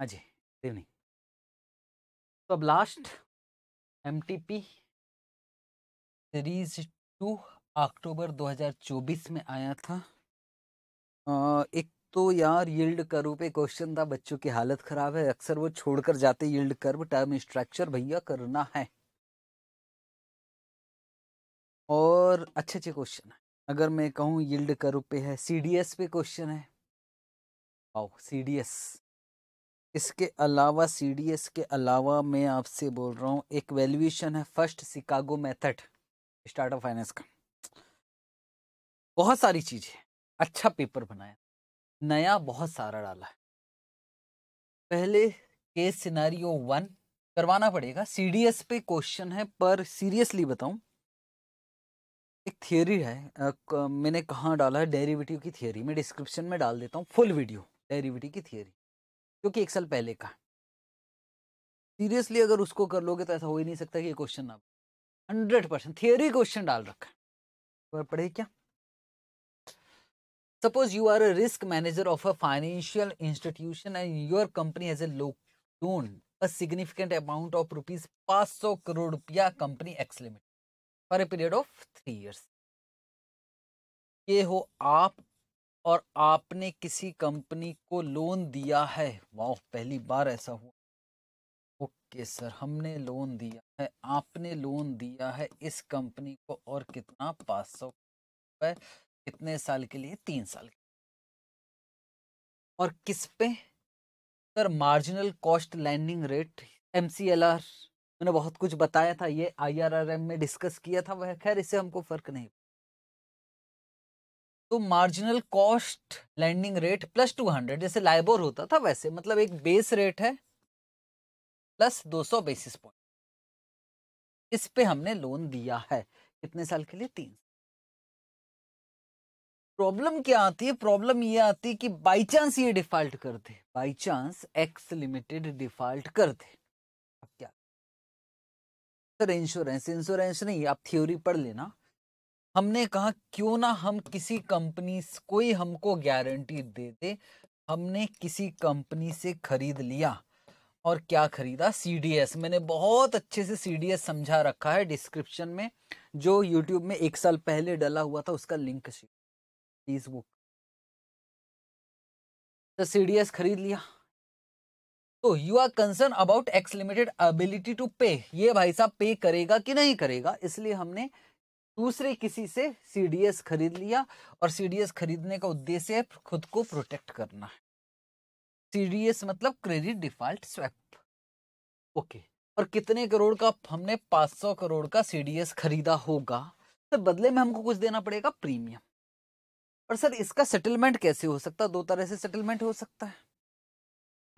अजय हाँ देवनी तो अब last M series two October 2024 में आया था आ, एक तो यार यील्ड करो पे क्वेश्चन था बच्चों की हालत ख़राब है अक्सर वो छोड़कर जाते यील्ड कर्व टर्म स्ट्रक्चर भैया करना है और अच्छे अच्छे क्वेश्चन है अगर मैं कहूँ यील्ड करो पे है सी डी एस पे क्वेश्चन है सी डी एस इसके अलावा सी के अलावा मैं आपसे बोल रहा हूँ एक वैल्यूएशन है first Chicago method startup finance का बहुत सारी चीज़ें अच्छा पेपर बनाया नया बहुत सारा डाला है पहले केस सिनारियो वन करवाना पड़ेगा सी पे क्वेश्चन है पर सीरियसली बताऊं एक थियोरी है मैंने कहाँ डाला है डेरिवेटिव की थियोरी मैं डिस्क्रिप्शन में डाल देता हूँ फुल वीडियो डेरिवेटिव की थियोरी क्योंकि एक साल पहले का सीरियसली अगर उसको कर लोगे तो ऐसा हो ही नहीं सकता कि क्वेश्चन ना हंड्रेड परसेंट थियोरी क्वेश्चन डाल रखा है तो पढ़े क्या suppose you are a risk manager of a financial institution and your company has a loan a significant amount of rupees पांच सौ करोड़ रुपया company X limited for a period of three years ये हो आप और आपने किसी कंपनी को लोन दिया है वाह पहली बार ऐसा हुआ ओके सर हमने लोन दिया है आपने लोन दिया है इस कंपनी को और कितना पाँच सौ रुपये कितने साल के लिए तीन साल के और किस पे sir marginal cost lending rate um मैंने बहुत कुछ बताया था ये एम में डिस्कस किया था वह खैर इससे हमको फर्क नहीं तो marginal cost lending rate plus two hundred जैसे लाइबोर होता था वैसे मतलब एक बेस रेट है प्लस दो सौ बेसिस पॉइंट इस पे हमने लोन दिया है कितने साल के लिए तीन प्रॉब्लम क्या आती है प्रॉब्लम ये आती है कि बाई चांस ये डिफॉल्ट कर दे by chance X limited default कर दे अब क्या सर इंश्योरेंस इंश्योरेंस नहीं आप थ्योरी पढ़ लेना हमने कहा क्यों ना हम किसी कंपनी कोई हमको गारंटी दे दे हमने किसी कंपनी से खरीद लिया और क्या खरीदा सी मैंने बहुत अच्छे से सी समझा रखा है डिस्क्रिप्शन में जो यूट्यूब में एक साल पहले डला हुआ था उसका लिंक प्लीज वो तो सी खरीद लिया तो you are concern about X limited ability to pay ये भाई साहब पे करेगा कि नहीं करेगा इसलिए हमने दूसरे किसी से सीडीएस खरीद लिया और सीडीएस खरीदने का उद्देश्य है खुद को प्रोटेक्ट करना है सीडीएस मतलब क्रेडिट डिफॉल्ट स्वैप ओके और कितने करोड़ का हमने 500 करोड़ का सीडीएस खरीदा होगा तो बदले में हमको कुछ देना पड़ेगा प्रीमियम और सर इसका सेटलमेंट कैसे हो सकता है दो तरह से सेटलमेंट हो सकता है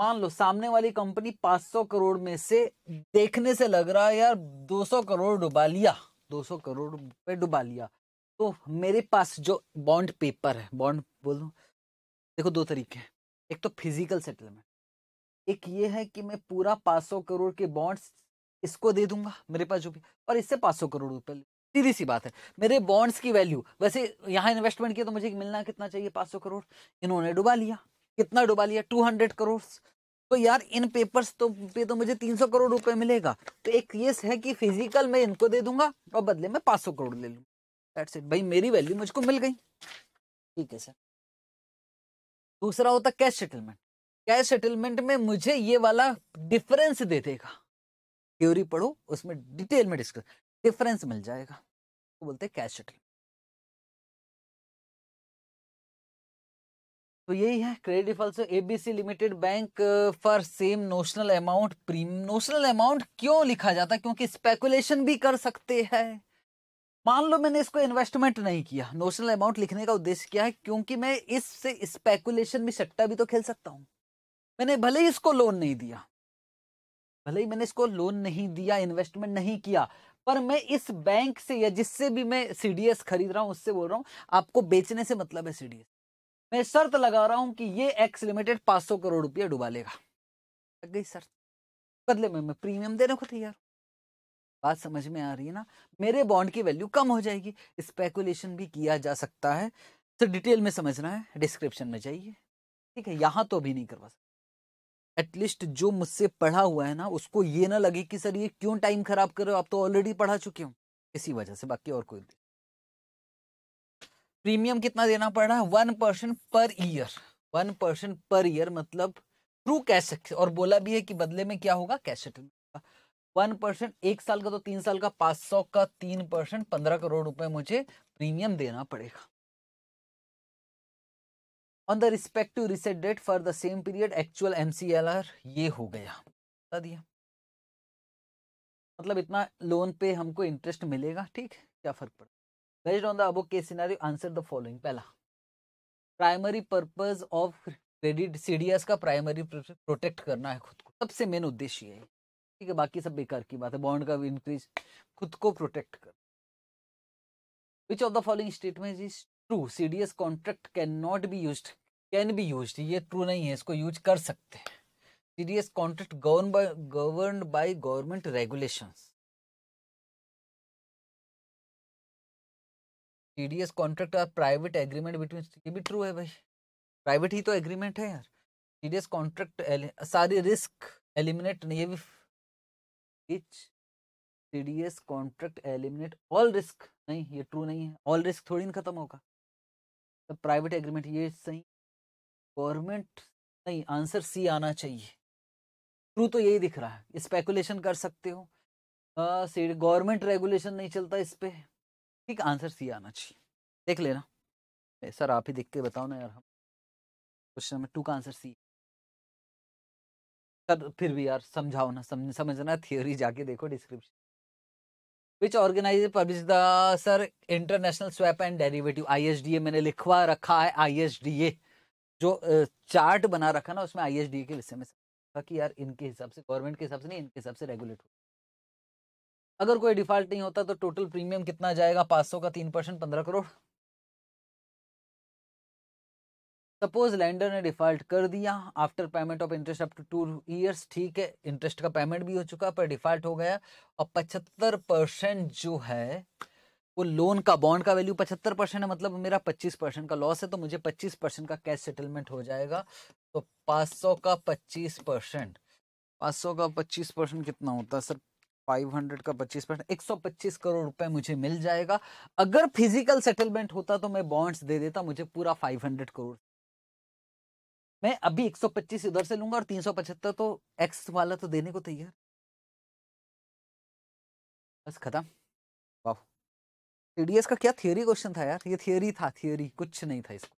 मान लो सामने वाली कंपनी 500 करोड़ में से देखने से लग रहा है यार 200 करोड़ डुबा लिया 200 करोड़ रुपए डुबा लिया तो मेरे पास जो बॉन्ड पेपर है बॉन्ड बोलो देखो दो तरीके हैं एक तो फिजिकल सेटलमेंट एक ये है कि मैं पूरा पाँच करोड़ के बॉन्ड्स इसको दे दूंगा मेरे पास जो भी और इससे पाँच करोड़ रुपए सीधी सी बात है मेरे बॉन्ड्स की वैल्यू वैसे यहाँ इन्वेस्टमेंट किया तो मुझे मिलना कितना चाहिए पाँच करोड़ इन्होंने डुबा लिया कितना डुबा लिया टू हंड्रेड करोड़ तो यार इन पेपर्स तो पे तो मुझे तीन सौ करोड़ रुपए मिलेगा तो एक ये है कि फिजिकल मैं इनको दे दूंगा और बदले में पांच सौ करोड़ ले लूंगा इट भाई मेरी वैल्यू मुझको मिल गई ठीक है सर दूसरा होता कैश सेटलमेंट कैश सेटलमेंट में मुझे ये वाला डिफरेंस दे देगा थ्योरी पढ़ो उसमें डिटेल में डिस्कस डिफरेंस मिल जाएगा तो बोलते कैश सेटलमेंट तो यही है क्रेडिट से ABC limited bank for same notional amount प्रीम नोशनल अमाउंट क्यों लिखा जाता है क्योंकि स्पेकुलेशन भी कर सकते हैं मान लो मैंने इसको इन्वेस्टमेंट नहीं किया नोशनल अमाउंट लिखने का उद्देश्य क्या है क्योंकि मैं इससे स्पेकुलेशन भी सट्टा भी तो खेल सकता हूं मैंने भले ही इसको लोन नहीं दिया भले ही मैंने इसको लोन नहीं दिया इन्वेस्टमेंट नहीं किया पर मैं इस बैंक से या जिससे भी मैं सीडीएस खरीद रहा हूं उससे बोल रहा हूं आपको बेचने से मतलब है सीडीएस मैं शर्त लगा रहा हूं कि ये एक्स लिमिटेड पाँच सौ करोड़ रुपया डुबा लेगा लग गई शर्त बदले में मैं प्रीमियम देने को तैयार बात समझ में आ रही है ना मेरे बॉन्ड की वैल्यू कम हो जाएगी स्पेकुलेशन भी किया जा सकता है तो डिटेल में समझना है डिस्क्रिप्शन में जाइए ठीक है यहाँ तो अभी नहीं करवा सकते एटलीस्ट जो मुझसे पढ़ा हुआ है ना उसको ये ना लगे कि सर ये क्यों टाइम खराब कर रहे हो आप तो ऑलरेडी पढ़ा चुके हो इसी वजह से बाकी और कोई प्रीमियम कितना देना पड़ रहा है one percent per year one percent per year मतलब ट्रू कैश और बोला भी है कि बदले में क्या होगा कैश सेटलमेंट वन परसेंट एक साल का तो तीन साल का पाँच सौ का तीन परसेंट पंद्रह करोड़ रुपए मुझे प्रीमियम देना पड़ेगा on the respective reset date for the same period actual MCLR ये हो गया बता दिया मतलब इतना लोन पे हमको इंटरेस्ट मिलेगा ठीक क्या फर्क पड़ता Based on the above case scenario, answer the following. पहला primary purpose of credit CDS का प्राइमरी प्रोटेक्ट करना है खुद को सबसे मेन उद्देश्य है ठीक है बाकी सब बेकार की बात है बॉन्ड का इंक्रीज खुद को प्रोटेक्ट कर which of the following statement is true C D S contract can not be use can be use ये ट्रू नहीं है इसको यूज कर सकते हैं CDS contract govern by govern by government regulations T D S contract और private agreement between ये भी ट्रू है भाई प्राइवेट ही तो एग्रीमेंट है यार टी डी एस कॉन्ट्रैक्ट सारी रिस्क एलिमिनेट ये भी each T D S contract eliminate all risk नहीं ये ट्रू नहीं है ऑल रिस्क थोड़ी ना खत्म होगा तो प्राइवेट एग्रीमेंट ये सही गवर्नमेंट नहीं आंसर सी आना चाहिए ट्रू तो यही दिख रहा है स्पेकुलेशन कर सकते हो गवर्नमेंट रेगुलेशन नहीं चलता इस पर ठीक आंसर सी आना चाहिए देख लेना सर आप ही देख के बताओ ना यार हम क्वेश्चन नंबर टू का आंसर सी सर फिर भी यार समझाओ ना समझ समझना थियोरी जाके देखो description which organise publish the sir international swap and derivative a मैंने लिखवा रखा है ए जो चार्ट बना रखा ना उसमें ए के विषय में कि यार इनके हिसाब से गवर्नमेंट के हिसाब से नहीं इनके हिसाब से रेगुलेट हो अगर कोई डिफॉल्ट नहीं होता तो टोटल प्रीमियम कितना जाएगा पाँच सौ का तीन परसेंट पंद्रह करोड़ सपोज लैंडर ने डिफॉल्ट कर दिया after payment of interest up to two years ठीक है इंटरेस्ट का पेमेंट भी हो चुका पर डिफॉल्ट हो गया और पचहत्तर परसेंट जो है वो लोन का बॉन्ड का वैल्यू पचहत्तर परसेंट है मतलब मेरा पच्चीस परसेंट का लॉस है तो मुझे पच्चीस परसेंट का कैश सेटलमेंट हो जाएगा तो पाँच सौ का पच्चीस परसेंट पाँच सौ का पच्चीस परसेंट कितना होता है सर 500 का 25 परसेंट एक करोड़ रुपए मुझे मिल जाएगा अगर फिजिकल सेटलमेंट होता तो मैं बॉन्ड्स दे देता मुझे पूरा 500 करोड़ मैं अभी 125 इधर से लूंगा और 375 तो एक्स वाला तो देने को तैयार बस खत्म वाह टीडीएस का क्या थियोरी क्वेश्चन था यार ये थियोरी था थियोरी कुछ नहीं था इसको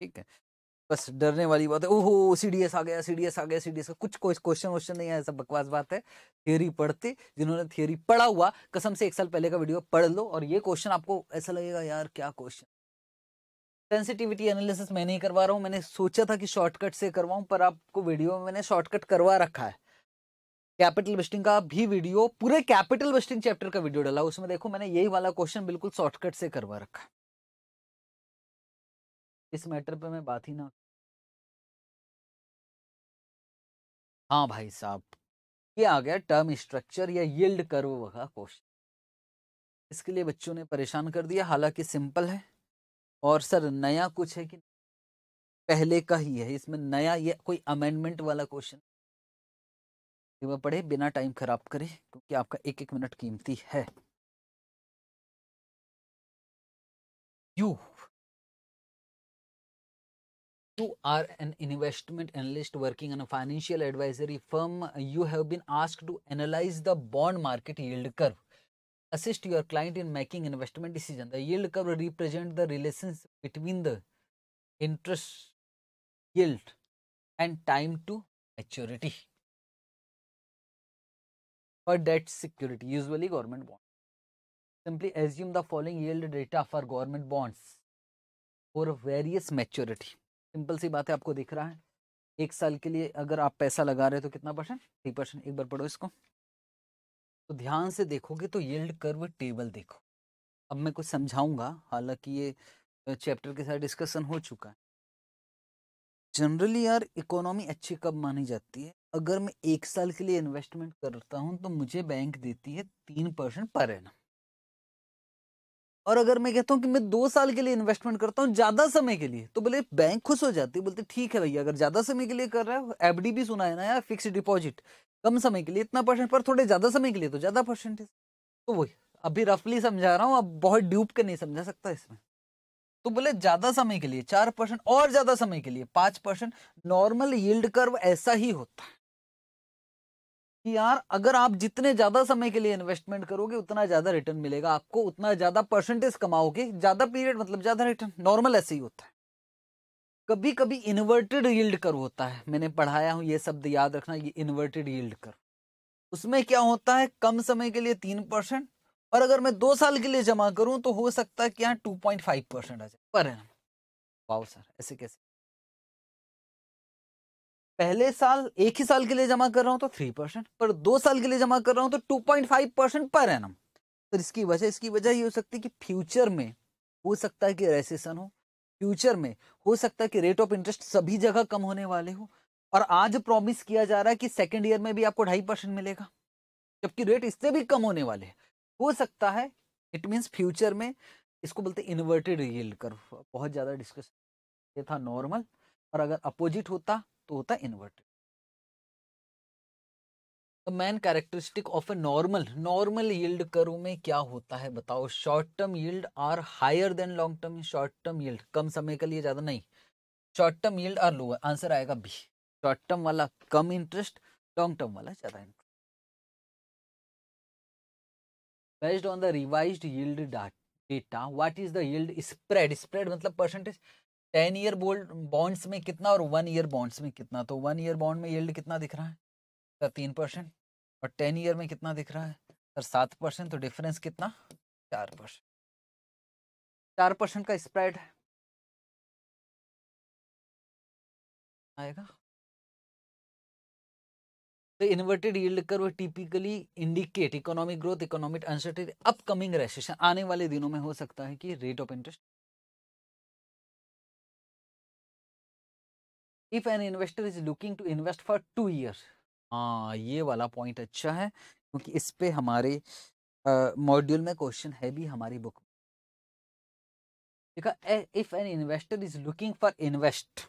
ठीक है बस डरने वाली बात है ओहो सी डी एस आ गया सी डी एस आ गया सी डी एस कुछ कोई क्वेश्चन वोश्चन नहीं है सब बकवास बात है थियोरी पढ़ते जिन्होंने थियोरी पढ़ा हुआ कसम से एक साल पहले का वीडियो पढ़ लो और ये क्वेश्चन आपको ऐसा लगेगा यार क्या क्वेश्चन सेंसिटिविटी एनालिसिस मैं नहीं करवा रहा हूँ मैंने सोचा था कि शॉर्टकट से करवाऊँ पर आपको वीडियो में मैंने शॉर्टकट करवा रखा है कैपिटल बेस्टिंग का भी वीडियो पूरे कैपिटल बेस्टिंग चैप्टर का वीडियो डाला उसमें देखो मैंने यही वाला क्वेश्चन बिल्कुल शॉर्टकट से करवा रखा इस मैटर पे मैं बात ही ना हाँ भाई साहब ये आ गया टर्म स्ट्रक्चर या यील्ड कर्व का क्वेश्चन इसके लिए बच्चों ने परेशान कर दिया हालांकि सिंपल है और सर नया कुछ है कि पहले का ही है इसमें नया ये कोई अमेंडमेंट वाला क्वेश्चन वह पढ़े बिना टाइम खराब करे क्योंकि आपका एक एक मिनट कीमती है you you are an investment analyst working on a financial advisory firm, you have been asked to analyze the bond market yield curve. Assist your client in making investment decision. The yield curve represents the relations between the interest yield and time to maturity for debt security, usually government bonds. Simply assume the following yield data for government bonds for various maturity simple सी बात है आपको दिख रहा है एक साल के लिए अगर आप पैसा लगा रहे हो तो कितना परसेंट थ्री परसेंट एक बार पढ़ो इसको तो ध्यान से देखोगे तो यील्ड कर्व टेबल देखो अब मैं कुछ समझाऊंगा हालांकि ये चैप्टर के साथ डिस्कशन हो चुका है जनरली यार इकोनॉमी अच्छी कब मानी जाती है अगर मैं एक साल के लिए इन्वेस्टमेंट करता हूँ तो मुझे बैंक देती है तीन परसेंट पर एनम और अगर मैं कहता हूँ कि मैं दो साल के लिए इन्वेस्टमेंट करता हूँ ज़्यादा समय के लिए तो बोले बैंक खुश हो जाती है बोलते ठीक है भैया अगर ज़्यादा समय के लिए कर रहा है एफ भी सुना है ना यार फिक्स डिपॉजिट कम समय के लिए इतना परसेंट पर थोड़े ज़्यादा समय के लिए तो ज़्यादा परसेंटेज तो वही अभी रफली समझा रहा हूँ अब बहुत डूब के नहीं समझा सकता इसमें तो बोले ज्यादा समय के लिए चार परसेंट और ज्यादा समय के लिए पांच परसेंट नॉर्मल यील्ड कर्व ऐसा ही होता है कि यार अगर आप जितने ज्यादा समय के लिए इन्वेस्टमेंट करोगे उतना ज्यादा रिटर्न मिलेगा आपको उतना ज्यादा परसेंटेज कमाओगे ज्यादा पीरियड मतलब ज्यादा रिटर्न नॉर्मल ऐसे ही होता है कभी कभी इन्वर्टेड यील्ड कर होता है मैंने पढ़ाया हूँ ये शब्द याद रखना ये इन्वर्टेड यील्ड कर उसमें क्या होता है कम समय के लिए तीन परसेंट और अगर मैं दो साल के लिए जमा करूं तो हो सकता है कि यहाँ टू पॉइंट फाइव परसेंट आ जाए पर है वाओ सर ऐसे कैसे पहले साल एक ही साल के लिए जमा कर रहा हूँ तो थ्री परसेंट पर दो साल के लिए जमा कर रहा हूँ तो टू पॉइंट फाइव परसेंट पर एनम तो इसकी वजह इसकी वजह ये हो सकती है कि फ्यूचर में हो सकता है कि रेसेशन हो फ्यूचर में हो सकता है कि रेट ऑफ इंटरेस्ट सभी जगह कम होने वाले हो और आज प्रॉमिस किया जा रहा है कि सेकेंड ईयर में भी आपको ढाई परसेंट मिलेगा जबकि रेट इससे भी कम होने वाले हो सकता है इट मीन्स फ्यूचर में इसको बोलते इन्वर्टेड यील्ड कर बहुत ज़्यादा डिस्कशन ये था नॉर्मल और अगर अपोजिट होता तो होता है inverted main characteristic of a normal normal yield curve में क्या होता है बताओ short term yield are higher than long term short term yield कम समय के लिए ज़्यादा नहीं short term yield are lower answer आएगा बी शॉर्ट टर्म वाला कम इंटरेस्ट लॉन्ग टर्म वाला ज़्यादा interest based on the revised yield data what is the yield spread spread मतलब percentage ten year bold bonds में कितना और वन ईयर बॉन्ड्स में कितना तो वन ईयर बॉन्ड में येल्ड कितना दिख रहा है सर तीन परसेंट और टेन ईयर में कितना दिख रहा है सर सात परसेंट तो डिफरेंस कितना चार परसेंट चार परसेंट का स्प्रेड है आएगा तो inverted yield curve typically indicate economic growth economic uncertain upcoming recession आने वाले दिनों में हो सकता है कि rate of interest if an investor is looking to invest for two year हाँ ये वाला पॉइंट अच्छा है क्योंकि इस पे हमारे मॉड्यूल में क्वेश्चन है भी हमारी बुक देखा if an investor is looking for invest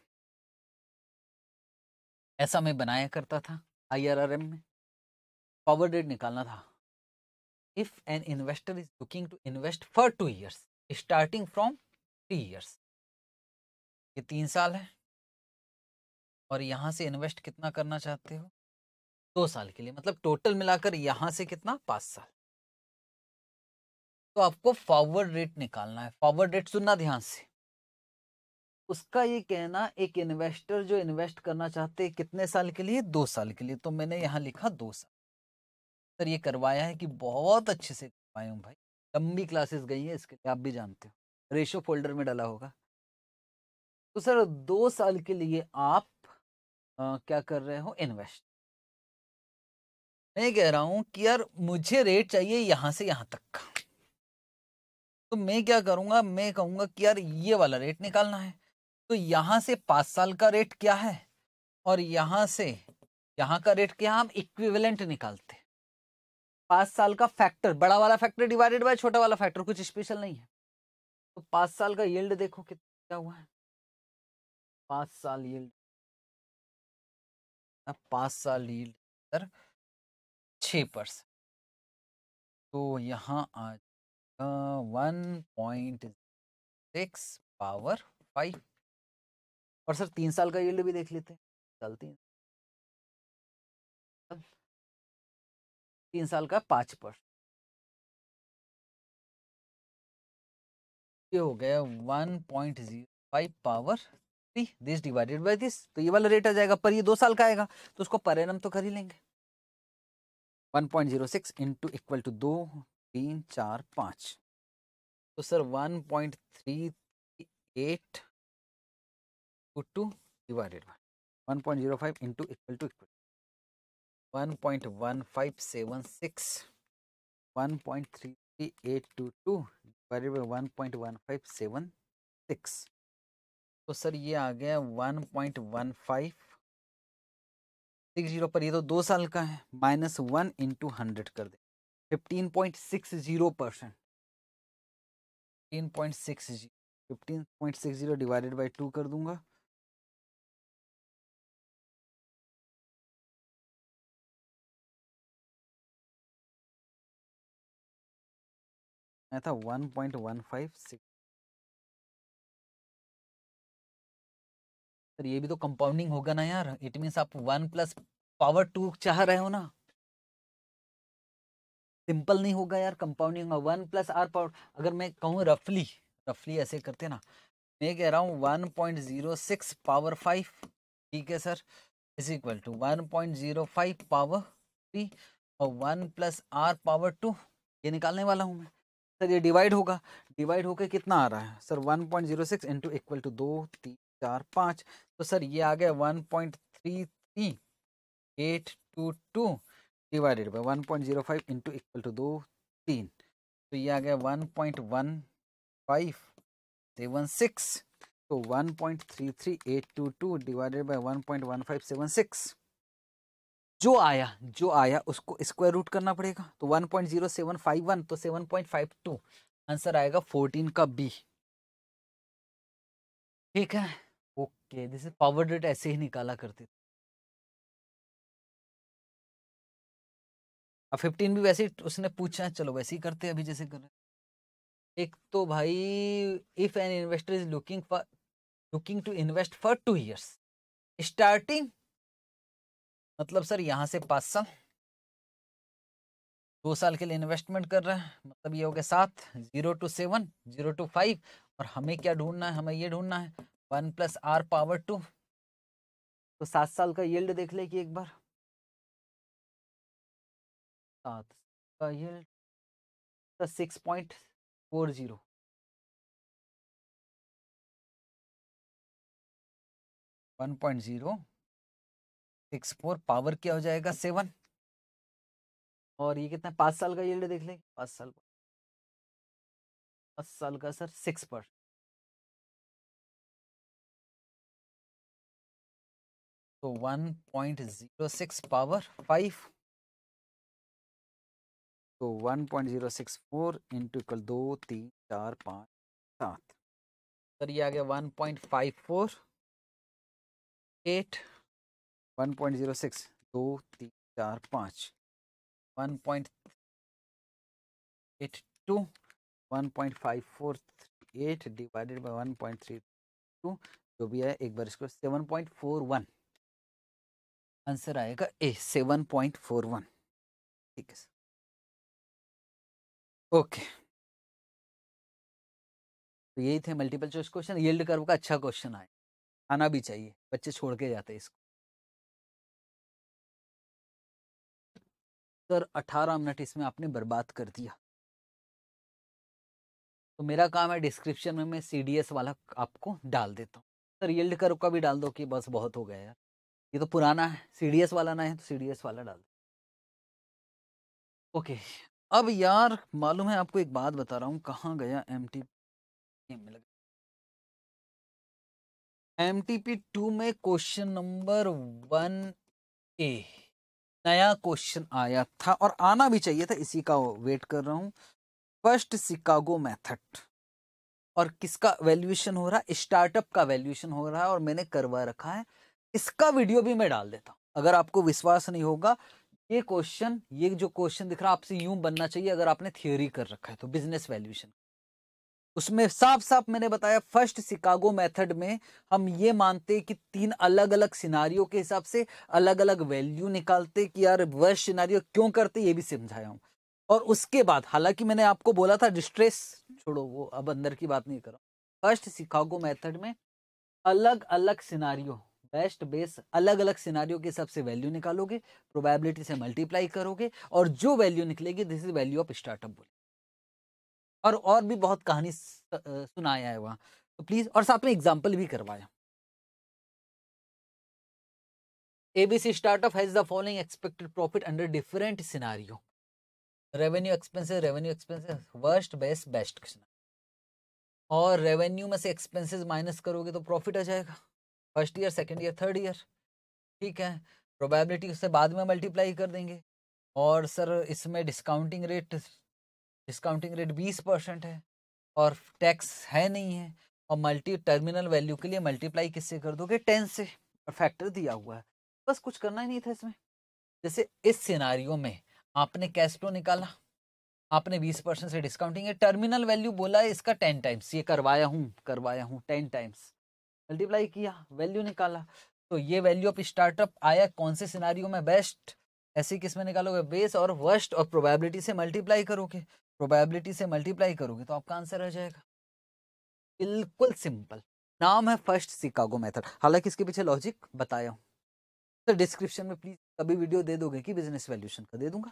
ऐसा मैं बनाया करता था आईआरआरएम में पावर डेट निकालना था if an investor is looking to invest for two years starting from three years ये तीन साल है और यहाँ से इन्वेस्ट कितना करना चाहते हो दो साल के लिए मतलब टोटल मिलाकर यहाँ से कितना पाँच साल तो आपको फॉरवर्ड रेट निकालना है फॉरवर्ड रेट सुनना ध्यान से उसका ये कहना एक इन्वेस्टर जो इन्वेस्ट करना चाहते हैं कितने साल के लिए दो साल के लिए तो मैंने यहाँ लिखा दो साल सर ये करवाया है कि बहुत अच्छे से करवाया हूँ भाई लंबी क्लासेस गई है इसके लिए आप भी जानते हो रेशो फोल्डर में डाला होगा तो सर दो साल के लिए आप आ, क्या कर रहे हो इन्वेस्ट मैं कह रहा हूं कि यार मुझे रेट चाहिए यहां से यहां तक का तो मैं क्या करूंगा मैं कहूंगा कि यार ये वाला रेट निकालना है तो यहां से पांच साल का रेट क्या है और यहां से यहां का रेट क्या हम इक्विवेलेंट निकालते पांच साल का फैक्टर बड़ा वाला फैक्टर डिवाइडेड बाय छोटा वाला फैक्टर कुछ स्पेशल नहीं है तो पांच साल का यील्ड देखो कितना हुआ है पांच साल यील्ड पाँच साल लीड दर छः परसेंट तो यहाँ आ जाएगा one point six power five और सर तीन साल का यील्ड भी देख लेते हैं साल तीन तीन साल का पाँच परसेंट ये हो गया one point zero five power this divided by this तो ये वाला रेट आ जाएगा पर ये दो साल का आएगा तो उसको पर एनम तो कर ही लेंगे 1.06 point zero six into equal to दो तीन चार पाँच तो sir 1.388 point three eight two two divided by one point zero five into equal to equal one point one five seven six one point three three eight two two divided by one point one five seven six तो sir ये आ गया one point one five six zero पर ये तो दो साल का है माइनस वन इंटू हंड्रेड कर दे fifteen point six zero percent fifteen point six zero fifteen point six zero divided by two कर दूंगा था one point one five six sir ये भी तो कंपाउंडिंग होगा ना यार इट मीन्स आप वन प्लस पावर टू चाह रहे हो ना सिंपल नहीं होगा यार कंपाउंडिंग होगा वन प्लस आर पावर अगर मैं कहूँ रफली रफली ऐसे करते ना मैं कह रहा हूँ one point zero six power five ठीक है sir is equal to one point zero five power three और one plus r power two ये निकालने वाला हूँ मैं सर ये डिवाइड होगा डिवाइड होकर कितना आ रहा है sir one point zero six into equal to दो तीन चार पाँच तो सर ये आ गया one point three three eight two two divided by one point zero five into equal to दो तीन तो ये आ गया one point one five seven six तो one point three three eight two two divided by one point one five seven six जो आया जो आया उसको स्क्वायर रूट करना पड़ेगा तो one point zero seven five one तो seven point five two answer आएगा फोर्टीन का बी ठीक है के जैसे पावर डेट ऐसे ही निकाला करते थे अब फिफ्टीन भी वैसे तो उसने पूछा चलो वैसे ही करते अभी जैसे कर एक तो भाई if an investor is looking for looking to invest for two years starting मतलब सर यहाँ से पाँच साल दो साल के लिए इन्वेस्टमेंट कर रहे हैं मतलब ये हो गया सात zero two seven zero two five और हमें क्या ढूंढना है हमें ये ढूंढना है one plus r power two तो सात साल का यील्ड देख ले कि एक बार सात का यील्ड तो six point four zero one point zero six four power क्या हो जाएगा सेवन और ये कितना पाँच साल का यील्ड देख ले पाँच साल पाँच साल का सर सिक्स परसेंट तो 1.06 पावर 5 तो 1.064 point zero six four into equal दो तीन चार पाँच सात सर ये आ गया one point five four eight one point zero six दो तीन चार पाँच one point eight two one point five four eight divided by one point three two जो भी है एक बार इसको seven point four one answer आएगा a seven point four one ठीक है ओके तो यही थे multiple choice question yield curve का अच्छा क्वेश्चन आया आना भी चाहिए बच्चे छोड़ के जाते इसको सर अठारह मिनट इसमें आपने बर्बाद कर दिया तो मेरा काम है डिस्क्रिप्शन में मैं सीडीएस वाला आपको डाल देता हूँ सर यील्ड कर्व का भी डाल दो कि बस बहुत हो गया यार ये तो पुराना है सी वाला ना है तो सी वाला डाल ओके अब यार मालूम है आपको एक बात बता रहा हूँ कहाँ गया M T M T P two में क्वेश्चन नंबर वन ए नया क्वेश्चन आया था और आना भी चाहिए था इसी का वेट कर रहा हूँ फर्स्ट शिकागो मेथड और किसका वैल्यूएशन हो रहा है स्टार्टअप का वैल्यूएशन हो रहा है और मैंने करवा रखा है इसका वीडियो भी मैं डाल देता हूँ अगर आपको विश्वास नहीं होगा ये क्वेश्चन ये जो क्वेश्चन दिख रहा है आपसे यूं बनना चाहिए अगर आपने थियोरी कर रखा है तो बिजनेस वैल्यूएशन उसमें साफ साफ मैंने बताया फर्स्ट शिकागो मेथड में हम ये मानते कि तीन अलग अलग सिनारियों के हिसाब से अलग अलग वैल्यू निकालते कि यार वर्ष सिनारियो क्यों करते ये भी समझाया हूँ और उसके बाद हालांकि मैंने आपको बोला था डिस्ट्रेस छोड़ो वो अब अंदर की बात नहीं कर रहा फर्स्ट शिकागो मेथड में अलग अलग सिनारियों बेस्ट बेस अलग अलग सिनारियों के हिसाब से वैल्यू निकालोगे प्रोबेबिलिटी से मल्टीप्लाई करोगे और जो वैल्यू निकलेगी this is value of startup बोले और और भी बहुत कहानी सुनाया है वहाँ तो प्लीज़ और साथ में एग्जाम्पल भी करवाया ABC startup has the following expected profit under different scenario revenue expenses, revenue expenses, worst best best और रेवेन्यू में से एक्सपेंसिस माइनस करोगे तो प्रॉफिट आ जाएगा first year second year third year ठीक है प्रोबेबिलिटी उससे बाद में मल्टीप्लाई कर देंगे और सर इसमें डिस्काउंटिंग रेट डिस्काउंटिंग रेट बीस परसेंट है और टैक्स है नहीं है और मल्टी टर्मिनल वैल्यू के लिए मल्टीप्लाई किससे कर दोगे टेन से और फैक्टर दिया हुआ है बस कुछ करना ही नहीं था इसमें जैसे इस सिनारियों में आपने कैश फ्लो निकाला आपने बीस परसेंट से डिस्काउंटिंग है टर्मिनल वैल्यू बोला है इसका टेन टाइम्स ये करवाया हूँ करवाया हूँ टेन टाइम्स मल्टीप्लाई किया वैल्यू निकाला तो ये वैल्यू ऑफ स्टार्टअप आया कौन से सिनारियों में बेस्ट ऐसे किस में निकालोगे बेस और वर्स्ट और प्रोबेबिलिटी से मल्टीप्लाई करोगे प्रोबेबिलिटी से मल्टीप्लाई करोगे तो आपका आंसर आ जाएगा बिल्कुल सिंपल नाम है फर्स्ट शिकागो मेथड हालांकि इसके पीछे लॉजिक बताया हूँ सर तो डिस्क्रिप्शन में प्लीज कभी वीडियो दे दोगे कि बिजनेस वैल्यूशन का दे दूंगा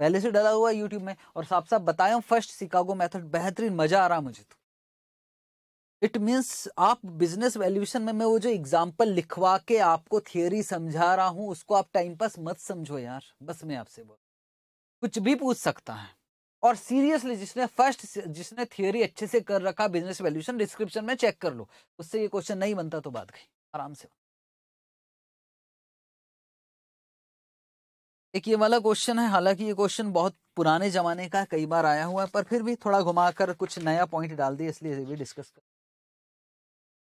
पहले से डला हुआ यूट्यूब में और साफ साफ बताया हूँ फर्स्ट शिकागो मेथड बेहतरीन मजा आ रहा मुझे तो इट मीन्स आप बिजनेस वैल्यूशन में मैं वो जो एग्जाम्पल लिखवा के आपको थियोरी समझा रहा हूँ उसको आप टाइम पास मत समझो यार बस मैं आपसे बोल कुछ भी पूछ सकता है और सीरियसली जिसने फर्स्ट जिसने थियोरी अच्छे से कर रखा बिजनेस वैल्यूशन डिस्क्रिप्शन में चेक कर लो उससे ये क्वेश्चन नहीं बनता तो बात गई आराम से एक ये वाला क्वेश्चन है हालांकि ये क्वेश्चन बहुत पुराने जमाने का कई बार आया हुआ है पर फिर भी थोड़ा घुमाकर कुछ नया पॉइंट डाल दिया इसलिए भी डिस्कस कर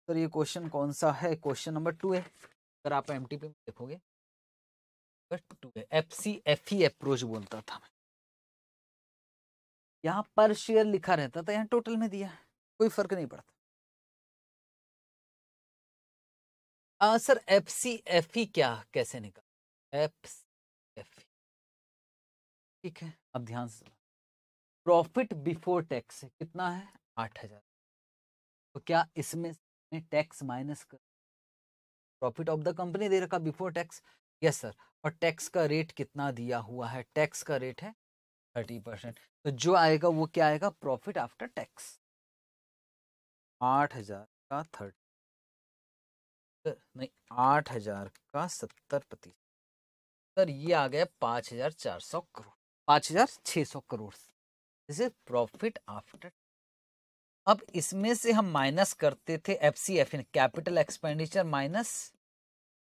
सर ये क्वेश्चन कौन सा है क्वेश्चन नंबर टू है अगर आप एम टी में देखोगे टू है F C F E approach बोलता था यहाँ पर शेयर लिखा रहता था यहाँ टोटल में दिया कोई फर्क नहीं पड़ता आ, sir F C F E क्या कैसे निकाल एफ एफ e। ठीक है अब ध्यान से प्रॉफिट बिफोर टैक्स कितना है आठ हजार तो क्या इसमें ने टैक्स माइनस कर प्रॉफिट ऑफ द कंपनी दे रखा बिफोर टैक्स यस सर और टैक्स का रेट कितना दिया हुआ है टैक्स का रेट है थर्टी परसेंट तो जो आएगा वो क्या आएगा प्रॉफिट आफ्टर टैक्स आठ हजार का थर्टी नहीं आठ हजार का सत्तर प्रतिशत सर ये आ गया पाँच हजार चार सौ करोड़ पाँच हजार छः सौ crore this is profit after अब इसमें से हम माइनस करते थे F C F in capital expenditure minus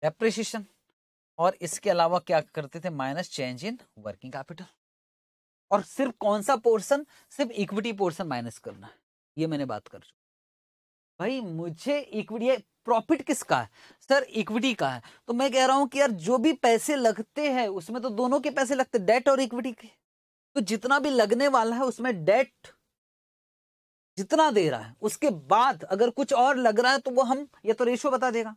depreciation और इसके अलावा क्या करते थे minus change in working capital और सिर्फ कौन सा पोर्शन सिर्फ इक्विटी पोर्शन माइनस करना है ये मैंने बात कर भाई मुझे इक्विटी प्रॉफिट किसका है सर इक्विटी का है तो मैं कह रहा हूं कि यार जो भी पैसे लगते हैं उसमें तो दोनों के पैसे लगते डेट और इक्विटी के तो जितना भी लगने वाला है उसमें डेट जितना दे रहा है उसके बाद अगर कुछ और लग रहा है तो वो हम ये तो रेशो बता देगा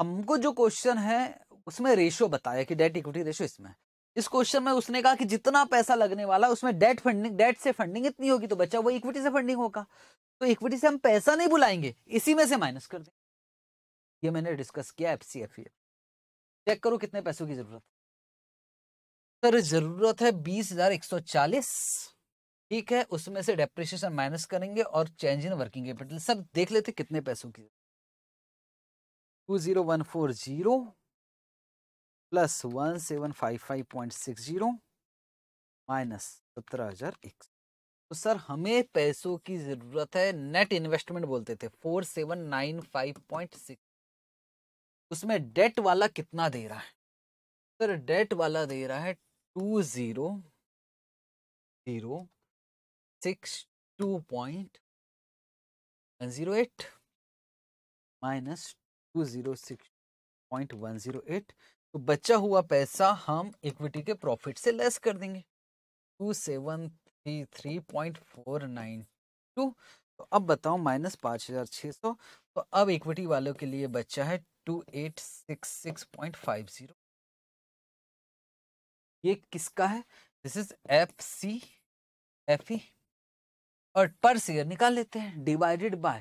हमको जो क्वेश्चन है उसमें रेशो बताया कि डेट इक्विटी रेशो इसमें इस क्वेश्चन में उसने कहा कि जितना पैसा लगने वाला है उसमें डेट फंडिंग डेट से फंडिंग इतनी होगी तो बच्चा वो इक्विटी से फंडिंग होगा तो इक्विटी से हम पैसा नहीं बुलाएंगे इसी में से माइनस कर देंगे ये मैंने डिस्कस किया एफ सी एफ चेक करो कितने पैसों की जरूरत सर जरूरत है बीस हजार एक सौ चालीस ठीक है उसमें से डेप्रिशिएशन माइनस करेंगे और change in working capital sir देख लेते कितने पैसों की two zero one four zero plus one seven five five point six zero minus सत्रह हजार एक तो सर हमें पैसों की जरूरत है नेट इन्वेस्टमेंट बोलते थे four seven nine five point six उसमें डेट वाला कितना दे रहा है सर डेट वाला दे रहा है two zero zero six two point zero eight minus two zero six point one zero eight तो बचा हुआ पैसा हम इक्विटी के प्रॉफिट से लेस कर देंगे two seven three three point four nine two तो अब बताओ माइनस पाँच हज़ार छः सौ तो अब इक्विटी वालों के लिए बचा है two eight six six point five zero ये किसका है this is F C F E और पर शेयर निकाल लेते हैं डिवाइडेड बाय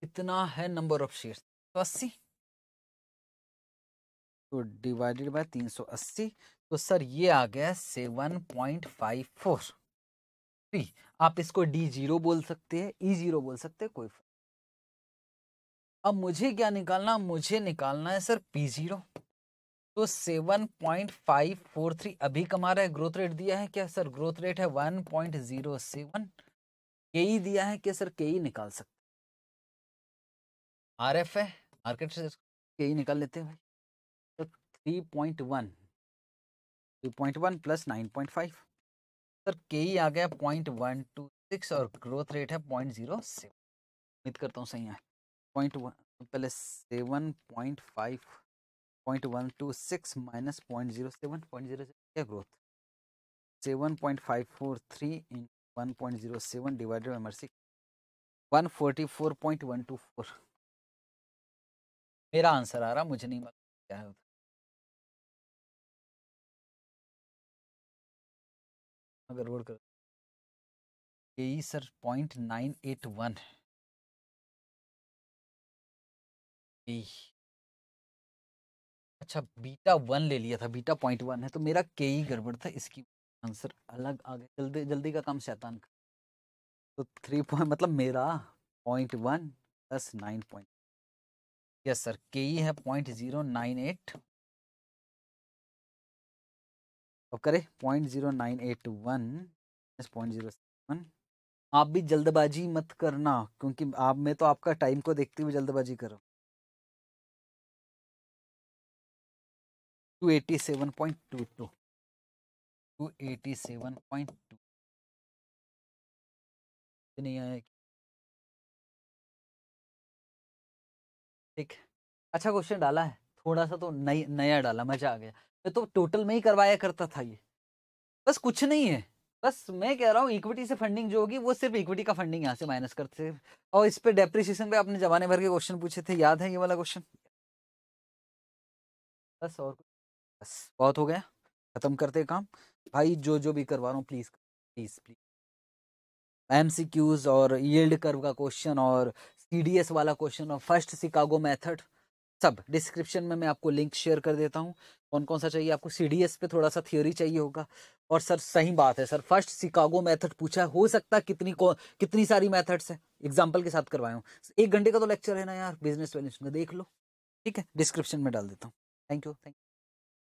कितना है नंबर ऑफ शेयर तो अस्सी तो डिवाइडेड बाय तीन सौ अस्सी तो सर ये आ गया seven point five four three आप इसको डी जीरो बोल सकते हैं ई e जीरो बोल सकते हैं कोई अब मुझे क्या निकालना मुझे निकालना है सर पी जीरो तो seven point five four three अभी कमा रहा है ग्रोथ रेट दिया है क्या सर ग्रोथ रेट है one point zero seven K E दिया है कि सर के ई निकाल सकते आर एफ है मार्केट से के ई निकाल लेते हैं भाई तो three point one three point one plus nine point five sir K E आ गया पॉइंट वन टू सिक्स और ग्रोथ रेट है पॉइंट जीरो सेवन उम्मीद करता हूँ सही है पॉइंट वन पहले seven point five point one two six minus point zero seven point zero seven क्या growth seven point five four three in one point zero seven divided by मर्सी one forty four point one two four मेरा answer आ रहा मुझे नहीं मालूम क्या है अगर रोड कर यही sir point nine eight one है अच्छा बीटा वन ले लिया था बीटा पॉइंट वन है तो मेरा के ही गड़बड़ था इसकी आंसर अलग आ गया जल्दी जल्दी का काम शैतान का तो थ्री पॉइंट मतलब मेरा point one plus nine point yes sir K E है पॉइंट जीरो नाइन एट अब करें point zero nine eight one point zero one आप भी जल्दबाजी मत करना क्योंकि आप मैं तो आपका टाइम को देखते हुए जल्दबाजी करो two eighty seven point two two two eighty seven point two नहीं आया ठीक अच्छा क्वेश्चन डाला है थोड़ा सा तो नई नया डाला मजा आ गया मैं तो टोटल में ही करवाया करता था ये बस कुछ नहीं है बस मैं कह रहा हूँ इक्विटी से फंडिंग जो होगी वो सिर्फ इक्विटी का फंडिंग यहाँ से माइनस करते हैं और इस पे डेप्रिसिएशन पे आपने जमाने भर के क्वेश्चन पूछे थे याद है ये वाला क्वेश्चन बस और बस बहुत हो गया खत्म करते काम भाई जो जो भी करवा रहा हूँ please please please M C Qs और यील्ड कर्व का क्वेश्चन और सी डी एस वाला क्वेश्चन और फर्स्ट सिकागो मैथड सब डिस्क्रिप्शन में मैं आपको लिंक शेयर कर देता हूँ कौन कौन सा चाहिए आपको सी डी एस पे थोड़ा सा थ्योरी चाहिए होगा और सर सही बात है सर फर्स्ट सिकागो मेथड पूछा हो सकता है कितनी कौन कितनी सारी मेथड्स है एग्जाम्पल के साथ करवाया हूँ एक घंटे का तो लेक्चर है ना यार बिजनेस वैल्यूशन में देख लो ठीक है डिस्क्रिप्शन में डाल देता हूँ थैंक यू थैंक